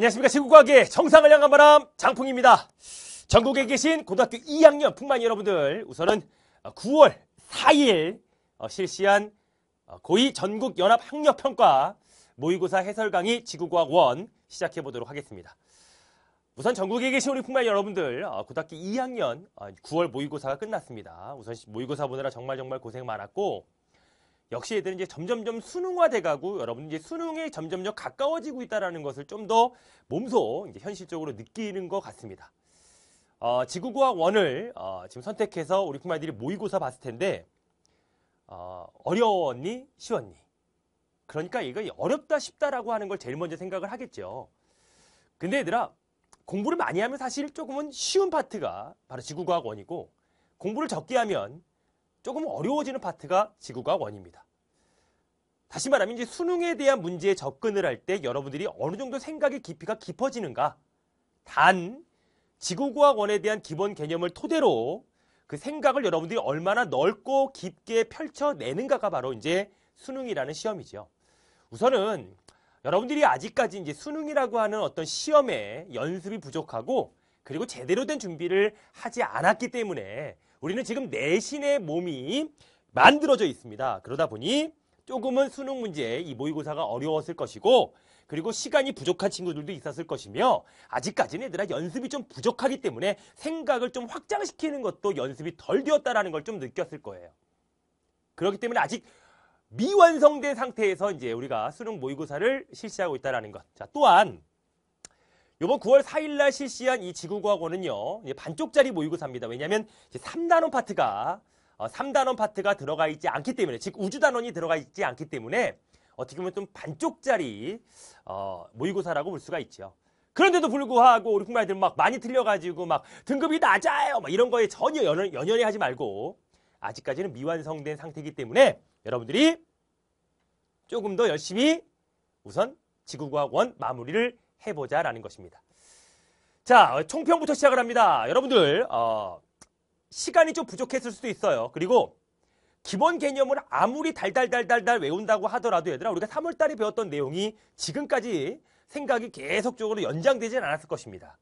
안녕하십니까 시국과학의 정상을 향한 바람 장풍입니다. 전국에 계신 고등학교 2학년 풍만 여러분들 우선은 9월 어, 4일 어, 실시한 어, 고위 전국연합학력평가 모의고사 해설 강의 지구과학 1 시작해 보도록 하겠습니다. 우선 전국에 계신 우리 풍만 여러분들 고등학교 2학년 9월 모의고사가 끝났습니다. 우선 모의고사 보느라 정말 정말 고생 많았고 역시 얘들은 이제 점점점 수능화돼가고 여러분 이제 수능에 점점점 가까워지고 있다라는 것을 좀 더 몸소 이제 현실적으로 느끼는 것 같습니다. 어, 지구과학 원을 어, 지금 선택해서 우리 푸마들이 모의고사 봤을 텐데 어, 어려웠니 쉬웠니? 그러니까 이거 어렵다 싶다라고 하는 걸 제일 먼저 생각을 하겠죠. 근데 얘들아 공부를 많이 하면 사실 조금은 쉬운 파트가 바로 지구과학 원이고 공부를 적게 하면 조금 어려워지는 파트가 지구과학원입니다. 다시 말하면 이제 수능에 대한 문제에 접근을 할 때 여러분들이 어느 정도 생각의 깊이가 깊어지는가. 단, 지구과학원에 대한 기본 개념을 토대로 그 생각을 여러분들이 얼마나 넓고 깊게 펼쳐내는가가 바로 이제 수능이라는 시험이죠. 우선은 여러분들이 아직까지 이제 수능이라고 하는 어떤 시험에 연습이 부족하고 그리고 제대로 된 준비를 하지 않았기 때문에 우리는 지금 내신의 몸이 만들어져 있습니다. 그러다 보니 조금은 수능 문제 에이 모의고사가 어려웠을 것이고 그리고 시간이 부족한 친구들도 있었을 것이며 아직까지는 얘들아 연습이 좀 부족하기 때문에 생각을 좀 확장시키는 것도 연습이 덜 되었다라는 걸 좀 느꼈을 거예요. 그렇기 때문에 아직 미완성된 상태에서 이제 우리가 수능 모의고사를 실시하고 있다는 것. 자, 또한 이번 9월 4일날 실시한 이 지구과학원은요, 반쪽짜리 모의고사입니다. 왜냐면 하 3단원 파트가, 3단원 어, 파트가 들어가 있지 않기 때문에, 즉 우주단원이 들어가 있지 않기 때문에, 어떻게 보면 좀 반쪽짜리, 어, 모의고사라고 볼 수가 있죠. 그런데도 불구하고 우리 국민들막 많이 틀려가지고 막 등급이 낮아요 막 이런 거에 전혀 연연, 연연해 하지 말고 아직까지는 미완성된 상태이기 때문에 여러분들이 조금 더 열심히 우선 지구과학원 마무리를 해보자라는 것입니다. 자, 총평부터 시작을 합니다. 여러분들, 어, 시간이 좀 부족했을 수도 있어요. 그리고 기본 개념을 아무리 달달달달달 외운다고 하더라도 얘들아 우리가 3월달에 배웠던 내용이 지금까지 생각이 계속적으로 연장되진 않았을 것입니다.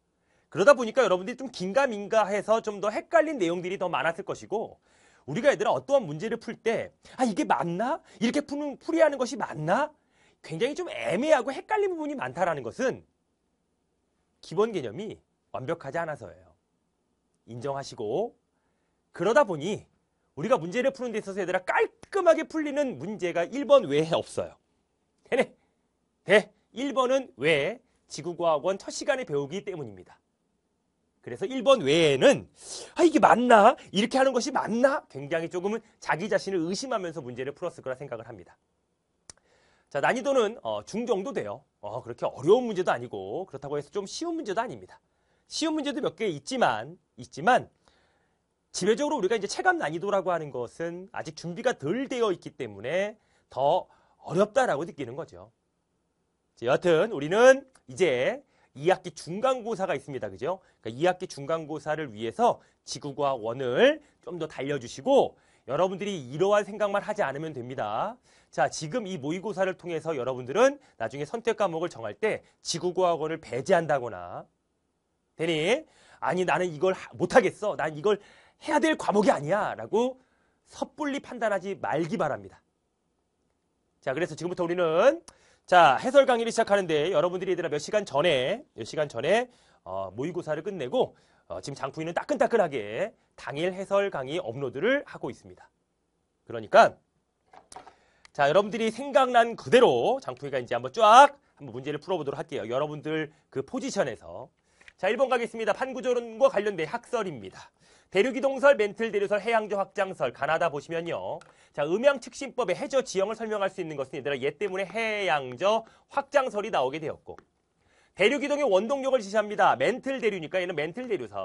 그러다 보니까 여러분들이 좀 긴가민가 해서 좀 더 헷갈린 내용들이 더 많았을 것이고 우리가 얘들아 어떠한 문제를 풀 때아 이게 맞나? 이렇게 푸는 풀이하는 것이 맞나? 굉장히 좀 애매하고 헷갈린 부분이 많다라는 것은 기본 개념이 완벽하지 않아서예요. 인정하시고 그러다 보니 우리가 문제를 푸는 데 있어서 얘들아 깔끔하게 풀리는 문제가 1번 외에 없어요. 되네. 네. 1번은 왜 지구과학원 첫 시간에 배우기 때문입니다. 그래서 1번 외에는 아 이게 맞나? 이렇게 하는 것이 맞나? 굉장히 조금은 자기 자신을 의심하면서 문제를 풀었을 거라 생각을 합니다. 자, 난이도는 어, 중정도 돼요. 어, 그렇게 어려운 문제도 아니고 그렇다고 해서 좀 쉬운 문제도 아닙니다. 쉬운 문제도 몇 개 있지만 있지만 지배적으로 우리가 이제 체감 난이도라고 하는 것은 아직 준비가 덜 되어 있기 때문에 더 어렵다라고 느끼는 거죠. 여하튼 우리는 이제 2학기 중간고사가 있습니다. 그죠? 그러니까 2학기 중간고사를 위해서 지구과 원을 좀 더 달려주시고 여러분들이 이러한 생각만 하지 않으면 됩니다. 자, 지금 이 모의고사를 통해서 여러분들은 나중에 선택 과목을 정할 때 지구과학원을 배제한다거나 되니 아니 나는 이걸 못하겠어. 난 이걸 해야 될 과목이 아니야. 라고 섣불리 판단하지 말기 바랍니다. 자, 그래서 지금부터 우리는 자, 해설 강의를 시작하는데 여러분들이 얘들아 몇 시간 전에 몇 시간 전에 어, 모의고사를 끝내고 어, 지금 장부인은 따끈따끈하게 당일 해설 강의 업로드를 하고 있습니다. 그러니까 자 여러분들이 생각난 그대로 장부인가 이제 한번 쫙 한번 문제를 풀어보도록 할게요. 여러분들 그 포지션에서 자 1번 가겠습니다. 판구조론과 관련된 학설입니다. 대륙이동설, 멘틀 대류설, 해양조 확장설 가나다 보시면요. 자 음양측신법의 해저 지형을 설명할 수 있는 것은 얘들아 얘 때문에 해양저 확장설이 나오게 되었고 대류 기동의 원동력을 지시합니다. 멘틀 대류니까 얘는 멘틀 대류설.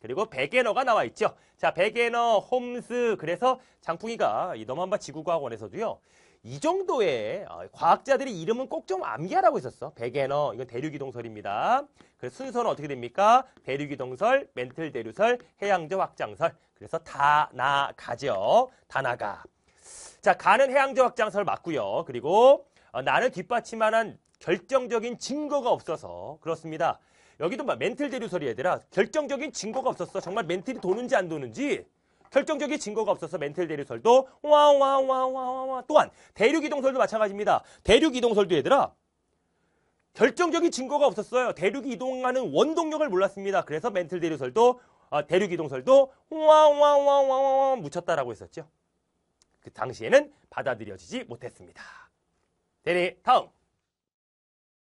그리고 베게너가 나와 있죠. 자, 베게너, 홈스. 그래서 장풍이가 이 너만바 지구과학원에서도요. 이 정도의 아, 과학자들의 이름은 꼭 좀 암기하라고 했었어. 베게너, 이건 대류기동설입니다. 그래서 순서는 어떻게 됩니까? 대류기동설, 멘틀 대류설, 해양저 확장설. 그래서 다 나가죠. 다 나가. 자, 가는 해양저 확장설 맞고요. 그리고 어, 나는 뒷받침하는 결정적인 증거가 없어서 그렇습니다. 여기도 막 멘틀 대류설이 얘들아 결정적인 증거가 없었어. 정말 멘틀이 도는지 안 도는지 결정적인 증거가 없어서 멘틀 대류설도 와와와와와와 또한 대륙 이동설도 마찬가지입니다. 대륙 이동설도 얘들아 결정적인 증거가 없었어요. 대륙이 이동하는 원동력을 몰랐습니다. 그래서 멘틀 대류설도 아, 대륙 이동설도 와와와와와 묻혔다라고 했었죠. 그 당시에는 받아들여지지 못했습니다. 대리 다음